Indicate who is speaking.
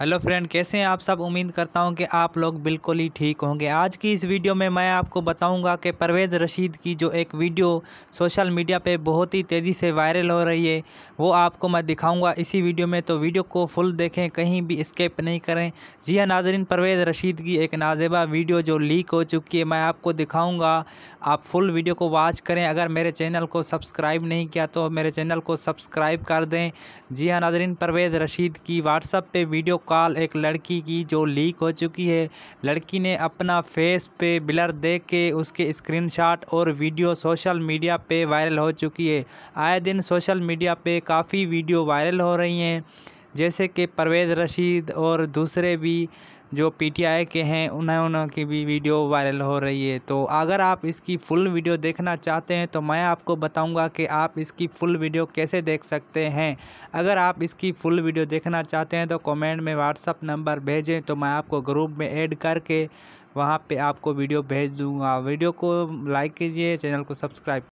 Speaker 1: hello friend कैसे हैं आप सब उम्मीद करता हूं कि आप लोग बिल्कुल ही ठीक होंगे आज की इस वीडियो में मैं आपको बताऊंगा कि परवेज़ रशीद की जो एक वीडियो सोशल मीडिया पे बहुत ही तेज़ी से वायरल हो रही है वो आपको मैं दिखाऊंगा इसी वीडियो में तो वीडियो को फुल देखें कहीं भी स्केप नहीं करें जी हाँ नाजरीन परवेज़ रशीद की एक नाजेबा वीडियो जो लीक हो चुकी है मैं आपको दिखाऊँगा आप फुल वीडियो को वॉच करें अगर मेरे चैनल को सब्सक्राइब नहीं किया तो मेरे चैनल को सब्सक्राइब कर दें जी हाँ नाजरीन परवेज़ रशीद की व्हाट्सअप पर वीडियो कॉल एक लड़की की जो लीक हो चुकी है लड़की ने अपना फेस पे ब्लर देख के उसके स्क्रीनशॉट और वीडियो सोशल मीडिया पे वायरल हो चुकी है आए दिन सोशल मीडिया पे काफ़ी वीडियो वायरल हो रही हैं जैसे कि परवेज़ रशीद और दूसरे भी जो पी टी आई के हैं उन्हें उनकी भी वीडियो वायरल हो रही है तो अगर आप इसकी फुल वीडियो देखना चाहते हैं तो मैं आपको बताऊंगा कि आप इसकी फुल वीडियो कैसे देख सकते हैं अगर आप इसकी फुल वीडियो देखना चाहते हैं तो कमेंट में व्हाट्सअप नंबर भेजें तो मैं आपको ग्रुप में ऐड करके वहाँ पर आपको वीडियो भेज दूँगा वीडियो को लाइक कीजिए चैनल को सब्सक्राइब